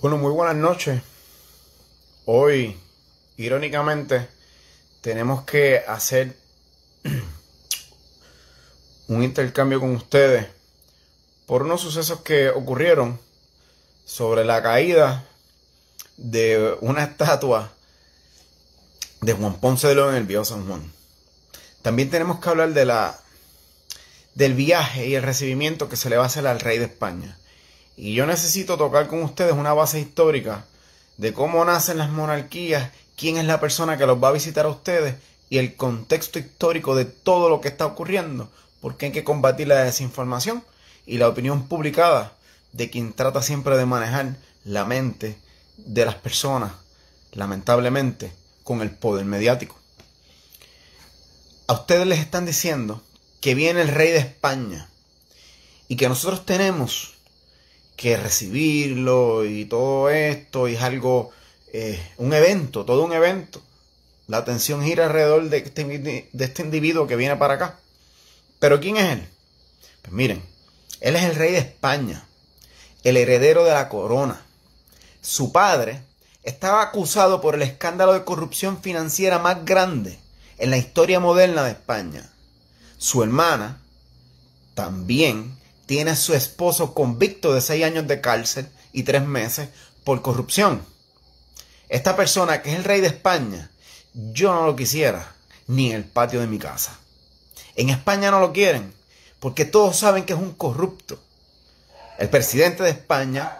Bueno, muy buenas noches. Hoy, irónicamente, tenemos que hacer un intercambio con ustedes por unos sucesos que ocurrieron sobre la caída de una estatua de Juan Ponce de León en el Viejo San Juan. También tenemos que hablar de la del viaje y el recibimiento que se le va a hacer al rey de España. Y yo necesito tocar con ustedes una base histórica de cómo nacen las monarquías, quién es la persona que los va a visitar a ustedes y el contexto histórico de todo lo que está ocurriendo, porque hay que combatir la desinformación y la opinión publicada de quien trata siempre de manejar la mente de las personas, lamentablemente, con el poder mediático. A ustedes les están diciendo que viene el rey de España y que nosotros tenemos que recibirlo y todo esto es algo, eh, un evento, todo un evento. La atención gira alrededor de este de este individuo que viene para acá. Pero ¿quién es él? Pues miren, él es el rey de España, el heredero de la corona. Su padre estaba acusado por el escándalo de corrupción financiera más grande en la historia moderna de España. Su hermana también tiene a su esposo convicto de seis años de cárcel y tres meses por corrupción. Esta persona, que es el rey de España, yo no lo quisiera ni en el patio de mi casa. En España no lo quieren, porque todos saben que es un corrupto. El presidente de España,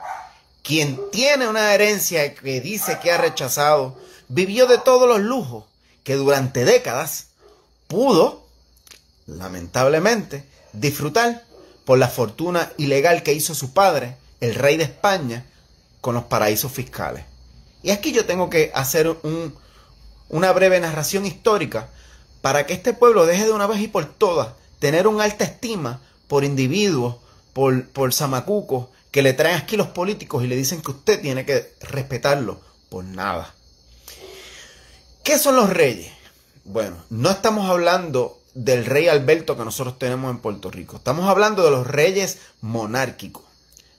quien tiene una herencia que dice que ha rechazado, vivió de todos los lujos que durante décadas pudo, lamentablemente, disfrutar por la fortuna ilegal que hizo su padre, el rey de España, con los paraísos fiscales. Y aquí yo tengo que hacer una breve narración histórica para que este pueblo deje de una vez y por todas tener una alta estima por individuos, por, por que le traen aquí los políticos y le dicen que usted tiene que respetarlo por nada. ¿Qué son los reyes? Bueno, no estamos hablando del rey Alberto que nosotros tenemos en Puerto Rico. Estamos hablando de los reyes monárquicos.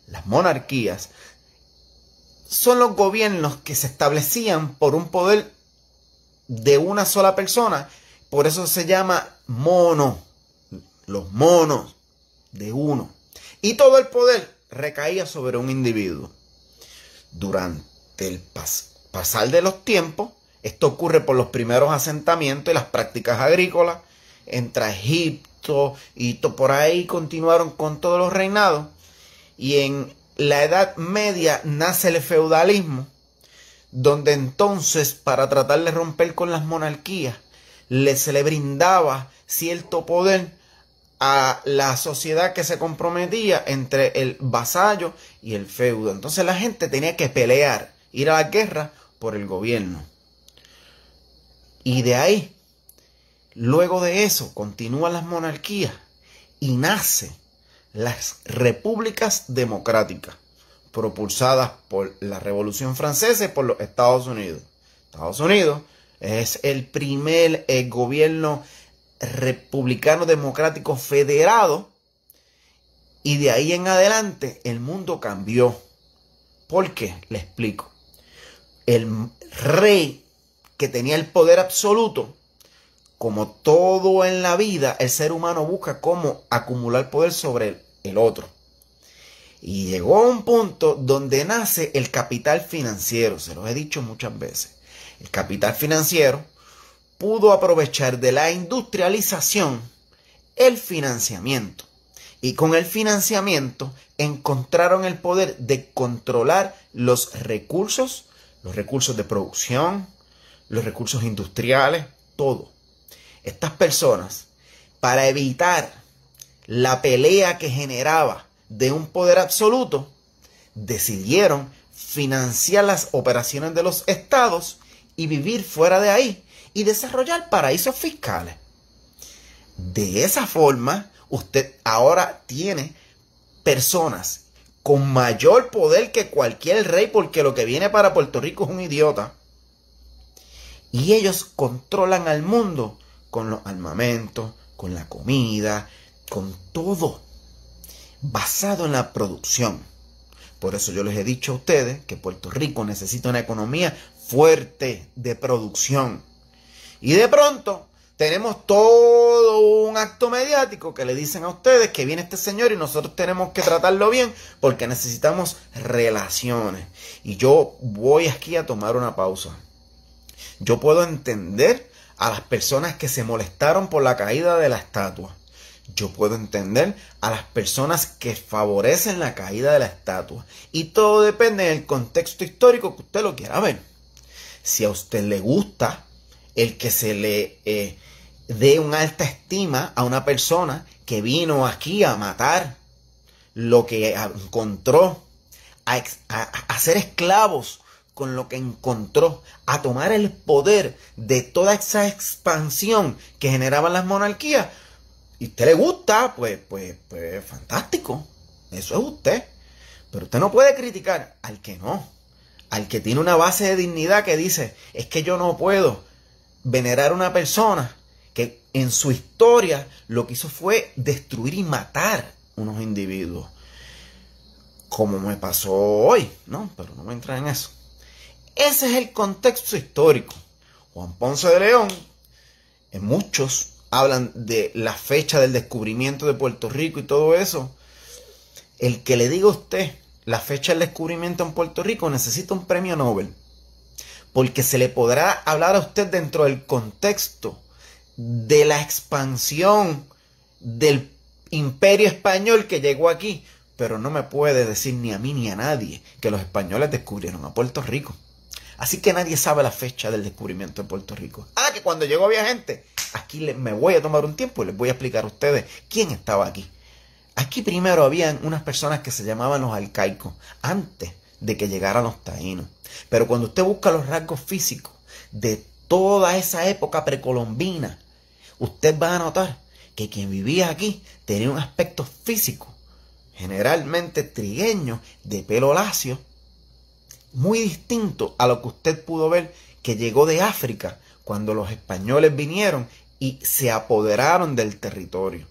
Las monarquías son los gobiernos que se establecían por un poder de una sola persona. Por eso se llama mono. Los monos de uno. Y todo el poder recaía sobre un individuo. Durante el pasar de los tiempos, esto ocurre por los primeros asentamientos y las prácticas agrícolas, entra Egipto y por ahí continuaron con todos los reinados. Y en la Edad Media nace el feudalismo, donde entonces para tratar de romper con las monarquías, se le brindaba cierto poder a la sociedad que se comprometía entre el vasallo y el feudo. Entonces la gente tenía que pelear, ir a la guerra por el gobierno. Y de ahí Luego de eso continúan las monarquías y nace las repúblicas democráticas propulsadas por la Revolución Francesa y por los Estados Unidos. Estados Unidos es el primer eh, gobierno republicano democrático federado y de ahí en adelante el mundo cambió. ¿Por qué? Le explico. El rey que tenía el poder absoluto como todo en la vida, el ser humano busca cómo acumular poder sobre el otro. Y llegó a un punto donde nace el capital financiero, se lo he dicho muchas veces. El capital financiero pudo aprovechar de la industrialización el financiamiento. Y con el financiamiento encontraron el poder de controlar los recursos, los recursos de producción, los recursos industriales, todo estas personas para evitar la pelea que generaba de un poder absoluto, decidieron financiar las operaciones de los estados y vivir fuera de ahí y desarrollar paraísos fiscales. De esa forma, usted ahora tiene personas con mayor poder que cualquier rey porque lo que viene para Puerto Rico es un idiota. Y ellos controlan al mundo con los armamentos, con la comida, con todo, basado en la producción. Por eso yo les he dicho a ustedes que Puerto Rico necesita una economía fuerte de producción. Y de pronto tenemos todo un acto mediático que le dicen a ustedes que viene este señor y nosotros tenemos que tratarlo bien porque necesitamos relaciones. Y yo voy aquí a tomar una pausa. Yo puedo entender a las personas que se molestaron por la caída de la estatua. Yo puedo entender a las personas que favorecen la caída de la estatua. Y todo depende del contexto histórico que usted lo quiera ver. Si a usted le gusta el que se le eh, dé una alta estima a una persona que vino aquí a matar lo que encontró, a, a ser esclavos con lo que encontró, a tomar el poder de toda esa expansión que generaban las monarquías. Y te usted le gusta, pues, pues, pues, fantástico. Eso es usted. Pero usted no puede criticar al que no, al que tiene una base de dignidad que dice, es que yo no puedo venerar a una persona que en su historia lo que hizo fue destruir y matar unos individuos. Como me pasó hoy, ¿no? Pero no me entra en eso. Ese es el contexto histórico. Juan Ponce de León, en muchos hablan de la fecha del descubrimiento de Puerto Rico y todo eso. El que le diga a usted la fecha del descubrimiento en Puerto Rico necesita un premio Nobel, porque se le podrá hablar a usted dentro del contexto de la expansión del imperio español que llegó aquí, pero no me puede decir ni a mí ni a nadie que los españoles descubrieron a Puerto Rico. Así que nadie sabe la fecha del descubrimiento de Puerto Rico. Ah, que cuando llegó había gente. Aquí me voy a tomar un tiempo y les voy a explicar a ustedes quién estaba aquí. Aquí primero habían unas personas que se llamaban los alcaicos, antes de que llegaran los taínos. Pero cuando usted busca los rasgos físicos de toda esa época precolombina, usted va a notar que quien vivía aquí tenía un aspecto físico, generalmente trigueño, de pelo lacio, muy distinto a lo que usted pudo ver que llegó de África cuando los españoles vinieron y se apoderaron del territorio.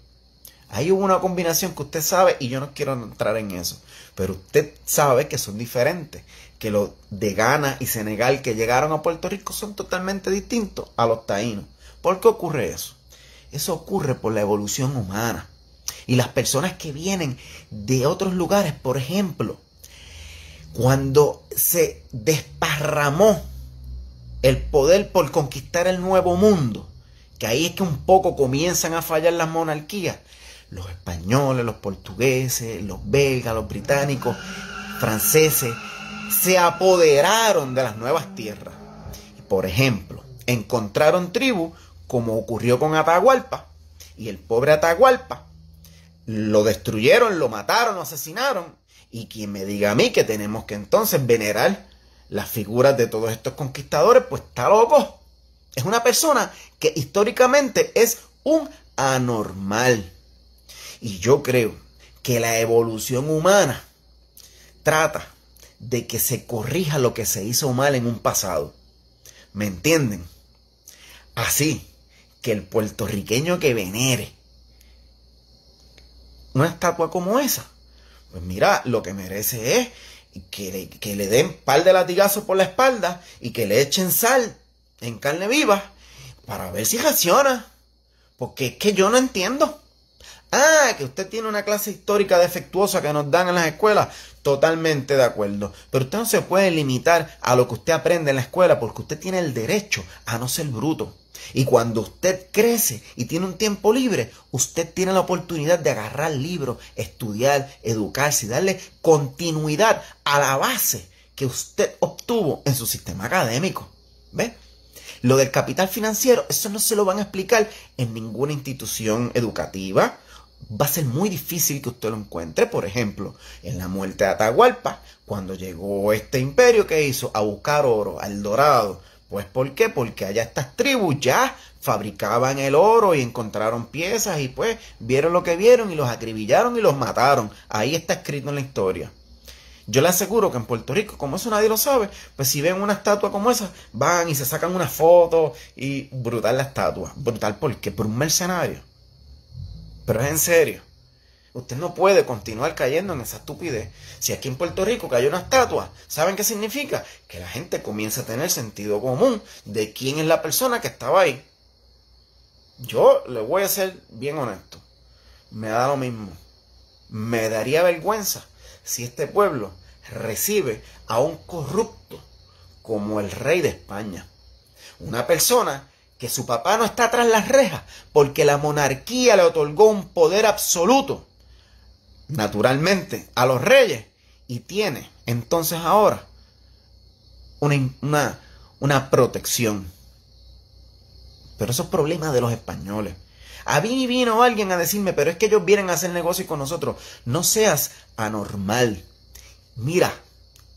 Ahí hubo una combinación que usted sabe y yo no quiero entrar en eso, pero usted sabe que son diferentes, que los de Ghana y Senegal que llegaron a Puerto Rico son totalmente distintos a los taínos. ¿Por qué ocurre eso? Eso ocurre por la evolución humana. Y las personas que vienen de otros lugares, por ejemplo, cuando se desparramó el poder por conquistar el nuevo mundo, que ahí es que un poco comienzan a fallar las monarquías, los españoles, los portugueses, los belgas, los británicos, franceses, se apoderaron de las nuevas tierras. Por ejemplo, encontraron tribus como ocurrió con Atahualpa, y el pobre Atahualpa lo destruyeron, lo mataron, lo asesinaron y quien me diga a mí que tenemos que entonces venerar las figuras de todos estos conquistadores, pues está loco. Es una persona que históricamente es un anormal. Y yo creo que la evolución humana trata de que se corrija lo que se hizo mal en un pasado. ¿Me entienden? Así que el puertorriqueño que venere una estatua como esa pues mira, lo que merece es que le, que le den par de latigazos por la espalda y que le echen sal en carne viva para ver si reacciona. Porque es que yo no entiendo. Ah, que usted tiene una clase histórica defectuosa que nos dan en las escuelas. Totalmente de acuerdo. Pero usted no se puede limitar a lo que usted aprende en la escuela porque usted tiene el derecho a no ser bruto. Y cuando usted crece y tiene un tiempo libre, usted tiene la oportunidad de agarrar libros, estudiar, educarse y darle continuidad a la base que usted obtuvo en su sistema académico. ¿Ve? Lo del capital financiero, eso no se lo van a explicar en ninguna institución educativa. Va a ser muy difícil que usted lo encuentre, por ejemplo, en la muerte de Atahualpa, cuando llegó este imperio que hizo a buscar oro, al dorado, pues ¿por qué? Porque allá estas tribus ya fabricaban el oro y encontraron piezas y pues vieron lo que vieron y los acribillaron y los mataron. Ahí está escrito en la historia. Yo le aseguro que en Puerto Rico, como eso nadie lo sabe, pues si ven una estatua como esa, van y se sacan una foto y brutal la estatua. Brutal qué? por un mercenario. Pero es en serio. Usted no puede continuar cayendo en esa estupidez. Si aquí en Puerto Rico cayó una estatua, ¿saben qué significa? Que la gente comienza a tener sentido común de quién es la persona que estaba ahí. Yo le voy a ser bien honesto. Me da lo mismo. Me daría vergüenza si este pueblo recibe a un corrupto como el rey de España. Una persona que su papá no está tras las rejas porque la monarquía le otorgó un poder absoluto naturalmente, a los reyes y tiene entonces ahora una, protección. Pero eso es problema de los españoles. A mí vino alguien a decirme, pero es que ellos vienen a hacer negocio con nosotros. No seas anormal. Mira,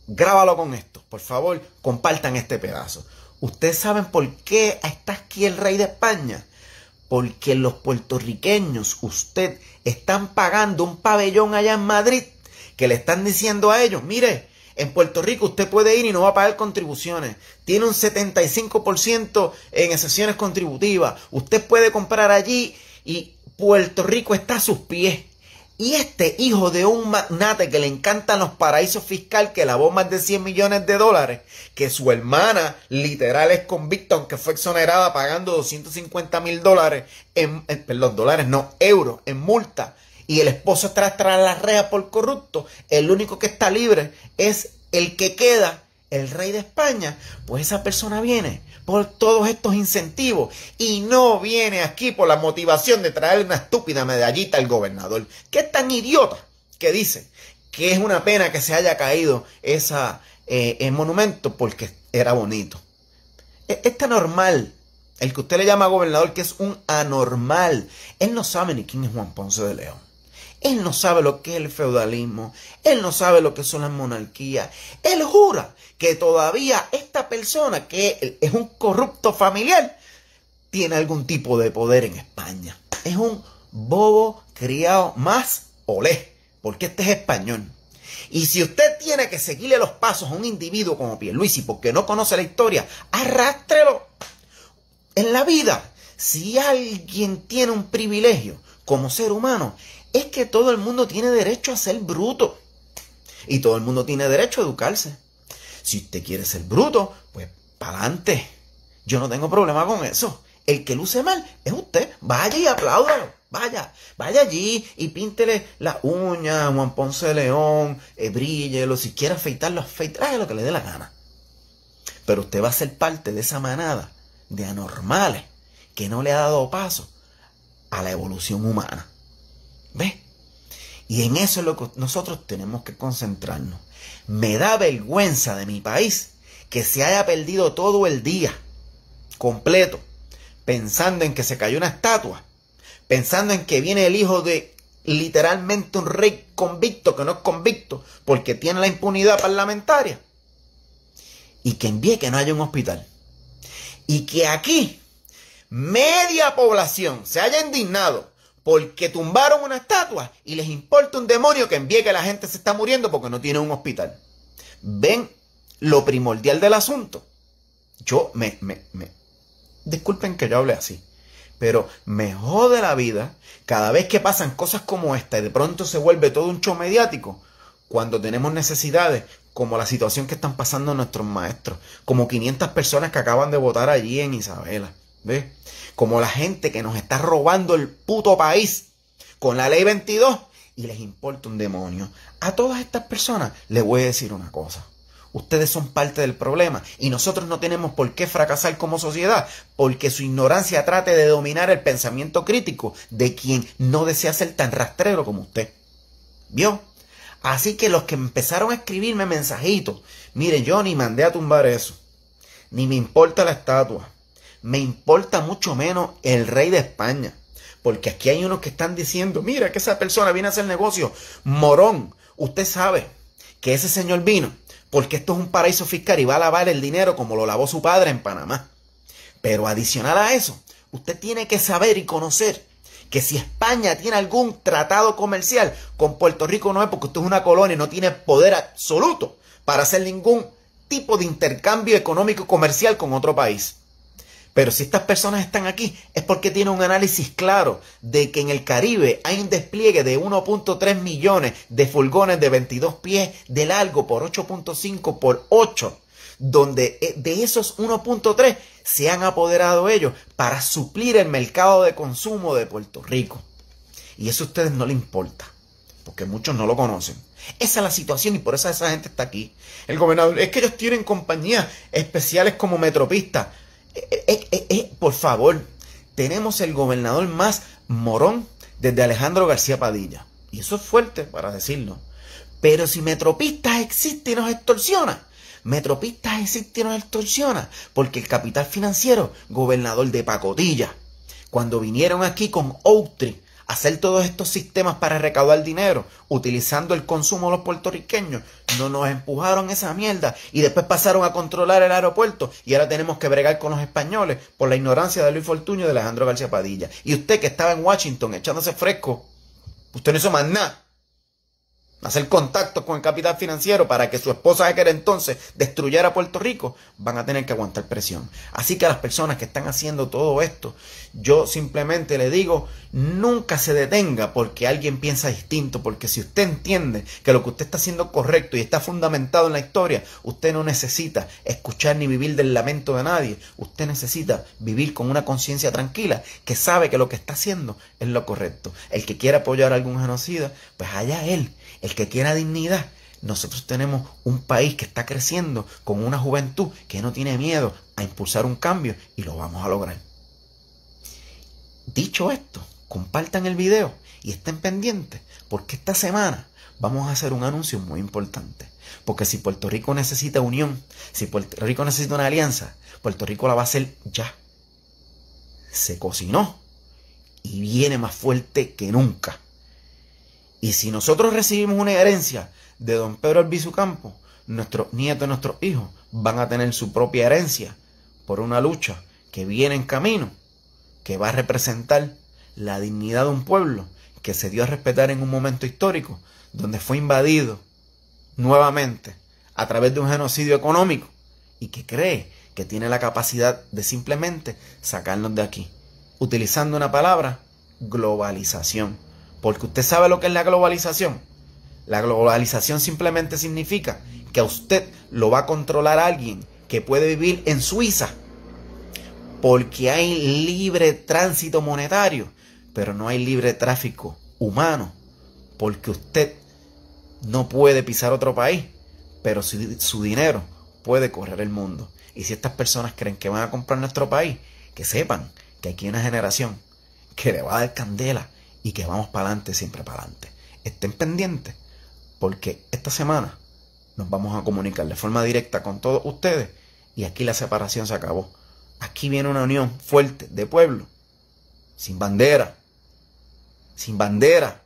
grábalo con esto. Por favor, compartan este pedazo. ¿Ustedes saben por qué está aquí el rey de España? porque los puertorriqueños, usted, están pagando un pabellón allá en Madrid que le están diciendo a ellos, mire, en Puerto Rico usted puede ir y no va a pagar contribuciones. Tiene un 75% en excepciones contributivas. Usted puede comprar allí y Puerto Rico está a sus pies. Y este hijo de un magnate que le encantan los paraísos fiscales, que lavó más de 100 millones de dólares, que su hermana literal es convicta, aunque fue exonerada pagando 250 mil dólares, en, eh, perdón, dólares, no, euros en multa, y el esposo está tras la rea por corrupto, el único que está libre es el que queda el rey de España, pues esa persona viene por todos estos incentivos y no viene aquí por la motivación de traer una estúpida medallita al gobernador, que tan idiota que dice que es una pena que se haya caído ese eh, monumento porque era bonito. E, es tan normal. El que usted le llama gobernador, que es un anormal. Él no sabe ni quién es Juan Ponce de León. Él no sabe lo que es el feudalismo. Él no sabe lo que son las monarquías. Él jura que todavía esta persona, que es un corrupto familiar, tiene algún tipo de poder en España. Es un bobo criado más olé, porque este es español. Y si usted tiene que seguirle los pasos a un individuo como Pierluisi porque no conoce la historia, arrástrelo. En la vida, si alguien tiene un privilegio como ser humano, es que todo el mundo tiene derecho a ser bruto. Y todo el mundo tiene derecho a educarse. Si usted quiere ser bruto, pues para adelante. Yo no tengo problema con eso. El que luce mal es usted. Vaya y apláudalo. Vaya, vaya allí y píntele la uña, Juan Ponce de León, eh, brillelo. Si quiere afeitarlo, afeítalo, lo que le dé la gana. Pero usted va a ser parte de esa manada de anormales que no le ha dado paso a la evolución humana. ¿Ves? Y en eso es lo que nosotros tenemos que concentrarnos. Me da vergüenza de mi país que se haya perdido todo el día completo pensando en que se cayó una estatua, pensando en que viene el hijo de literalmente un rey convicto que no es convicto porque tiene la impunidad parlamentaria y que envíe que no haya un hospital y que aquí media población se haya indignado porque tumbaron una estatua y les importa un demonio que envíe que la gente se está muriendo porque no tiene un hospital. Ven lo primordial del asunto. Yo me, me, me, disculpen que yo hable así, pero mejor de la vida cada vez que pasan cosas como esta y de pronto se vuelve todo un show mediático cuando tenemos necesidades como la situación que están pasando nuestros maestros, como 500 personas que acaban de votar allí en Isabela ve Como la gente que nos está robando el puto país con la ley 22 y les importa un demonio. A todas estas personas les voy a decir una cosa. Ustedes son parte del problema y nosotros no tenemos por qué fracasar como sociedad porque su ignorancia trate de dominar el pensamiento crítico de quien no desea ser tan rastrero como usted. ¿Vio? Así que los que empezaron a escribirme mensajitos, miren, yo ni mandé a tumbar eso, ni me importa la estatua me importa mucho menos el rey de España. Porque aquí hay unos que están diciendo, mira que esa persona viene a hacer negocio. Morón, usted sabe que ese señor vino porque esto es un paraíso fiscal y va a lavar el dinero como lo lavó su padre en Panamá. Pero adicional a eso, usted tiene que saber y conocer que si España tiene algún tratado comercial con Puerto Rico no es porque usted es una colonia y no tiene poder absoluto para hacer ningún tipo de intercambio económico comercial con otro país. Pero si estas personas están aquí es porque tienen un análisis claro de que en el Caribe hay un despliegue de 1.3 millones de furgones de 22 pies de largo por 8.5 por 8, donde eh, de esos 1.3 se han apoderado ellos para suplir el mercado de consumo de Puerto Rico. Y eso a ustedes no les importa, porque muchos no lo conocen. Esa es la situación y por eso esa gente está aquí. El gobernador, es que ellos tienen compañías especiales como Metropista. Eh, eh, eh, por favor, tenemos el gobernador más morón desde Alejandro García Padilla. Y eso es fuerte para decirlo. Pero si Metropistas existe y nos extorsiona, Metropistas existe y nos extorsiona, porque el capital financiero, gobernador de Pacotilla, cuando vinieron aquí con Outre hacer todos estos sistemas para recaudar dinero utilizando el consumo de los puertorriqueños. No nos empujaron esa mierda y después pasaron a controlar el aeropuerto y ahora tenemos que bregar con los españoles por la ignorancia de Luis Fortuño y de Alejandro García Padilla. Y usted que estaba en Washington echándose fresco, usted no hizo más nada hacer contacto con el capital financiero para que su esposa de aquel entonces destruyera Puerto Rico, van a tener que aguantar presión. Así que a las personas que están haciendo todo esto, yo simplemente le digo, nunca se detenga porque alguien piensa distinto, porque si usted entiende que lo que usted está haciendo es correcto y está fundamentado en la historia, usted no necesita escuchar ni vivir del lamento de nadie, usted necesita vivir con una conciencia tranquila que sabe que lo que está haciendo es lo correcto. El que quiera apoyar a algún genocida, pues allá él el que quiera dignidad, nosotros tenemos un país que está creciendo con una juventud que no tiene miedo a impulsar un cambio y lo vamos a lograr. Dicho esto, compartan el video y estén pendientes porque esta semana vamos a hacer un anuncio muy importante. Porque si Puerto Rico necesita unión, si Puerto Rico necesita una alianza, Puerto Rico la va a hacer ya. Se cocinó y viene más fuerte que nunca. Y si nosotros recibimos una herencia de don Pedro Albizu Campo, nuestros nietos, nuestros hijos van a tener su propia herencia por una lucha que viene en camino, que va a representar la dignidad de un pueblo que se dio a respetar en un momento histórico donde fue invadido nuevamente a través de un genocidio económico y que cree que tiene la capacidad de simplemente sacarnos de aquí, utilizando una palabra, globalización. Porque usted sabe lo que es la globalización. La globalización simplemente significa que a usted lo va a controlar alguien que puede vivir en Suiza. Porque hay libre tránsito monetario, pero no hay libre tráfico humano. Porque usted no puede pisar otro país, pero su, su dinero puede correr el mundo. Y si estas personas creen que van a comprar nuestro país, que sepan que aquí hay una generación que le va a dar candela y que vamos para adelante, siempre para adelante. Estén pendientes porque esta semana nos vamos a comunicar de forma directa con todos ustedes y aquí la separación se acabó. Aquí viene una unión fuerte de pueblo, sin bandera, sin bandera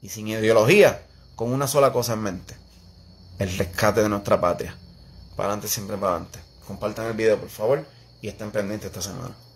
y sin ideología, con una sola cosa en mente, el rescate de nuestra patria. Para adelante, siempre para adelante. Compartan el video, por favor, y estén pendientes esta semana.